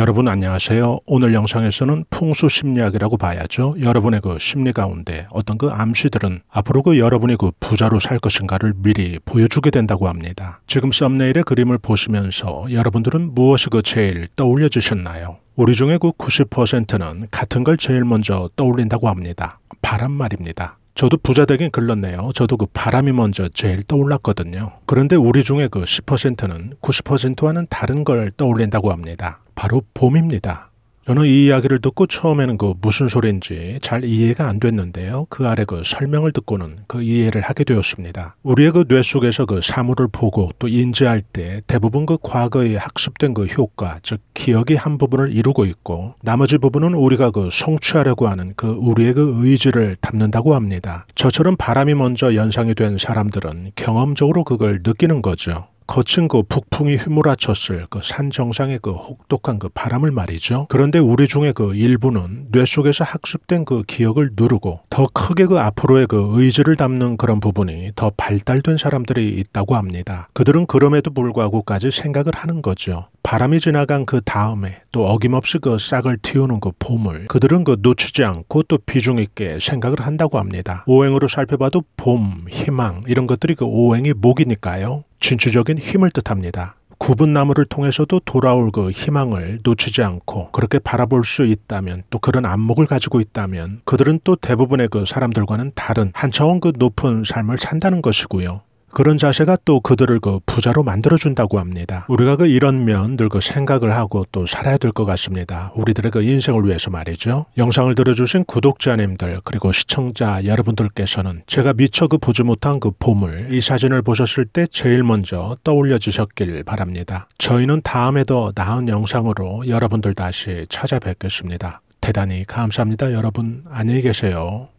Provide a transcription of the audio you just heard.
여러분 안녕하세요. 오늘 영상에서는 풍수 심리학이라고 봐야죠. 여러분의 그 심리 가운데 어떤 그 암시들은 앞으로 그 여러분이 그 부자로 살 것인가를 미리 보여주게 된다고 합니다. 지금 썸네일의 그림을 보시면서 여러분들은 무엇이 그 제일 떠올려지셨나요? 우리 중에 그 90%는 같은 걸 제일 먼저 떠올린다고 합니다. 바람 말입니다. 저도 부자 되긴 글렀네요. 저도 그 바람이 먼저 제일 떠올랐거든요. 그런데 우리 중에 그 10%는 90%와는 다른 걸 떠올린다고 합니다. 바로 봄입니다. 저는 이 이야기를 듣고 처음에는 그 무슨 소리인지 잘 이해가 안 됐는데요. 그 아래 그 설명을 듣고는 그 이해를 하게 되었습니다. 우리의 그 뇌 속에서 그 사물을 보고 또 인지할 때 대부분 그 과거에 학습된 그 효과, 즉 기억이 한 부분을 이루고 있고 나머지 부분은 우리가 그 성취하려고 하는 그 우리의 그 의지를 담는다고 합니다. 저처럼 바람이 먼저 연상이 된 사람들은 경험적으로 그걸 느끼는 거죠. 거친 그 북풍이 휘몰아쳤을 그 산 정상의 그 혹독한 그 바람을 말이죠. 그런데 우리 중에 그 일부는 뇌 속에서 학습된 그 기억을 누르고 더 크게 그 앞으로의 그 의지를 담는 그런 부분이 더 발달된 사람들이 있다고 합니다. 그들은 그럼에도 불구하고까지 생각을 하는 거죠. 바람이 지나간 그 다음에 또 어김없이 그 싹을 틔우는 그 봄을 그들은 그 놓치지 않고 또 비중 있게 생각을 한다고 합니다. 오행으로 살펴봐도 봄, 희망 이런 것들이 그오행의 목이니까요. 진취적인 힘을 뜻합니다. 구분 나무를 통해서도 돌아올 그 희망을 놓치지 않고 그렇게 바라볼 수 있다면 또 그런 안목을 가지고 있다면 그들은 또 대부분의 그 사람들과는 다른 한 차원 그 높은 삶을 산다는 것이고요. 그런 자세가 또 그들을 그 부자로 만들어준다고 합니다. 우리가 그 이런 면 늘 그 생각을 하고 또 살아야 될 것 같습니다. 우리들의 그 인생을 위해서 말이죠. 영상을 들어주신 구독자님들 그리고 시청자 여러분들께서는 제가 미처 그 보지 못한 그 보물 이 사진을 보셨을 때 제일 먼저 떠올려 주셨길 바랍니다. 저희는 다음에도 나은 영상으로 여러분들 다시 찾아뵙겠습니다. 대단히 감사합니다. 여러분 안녕히 계세요.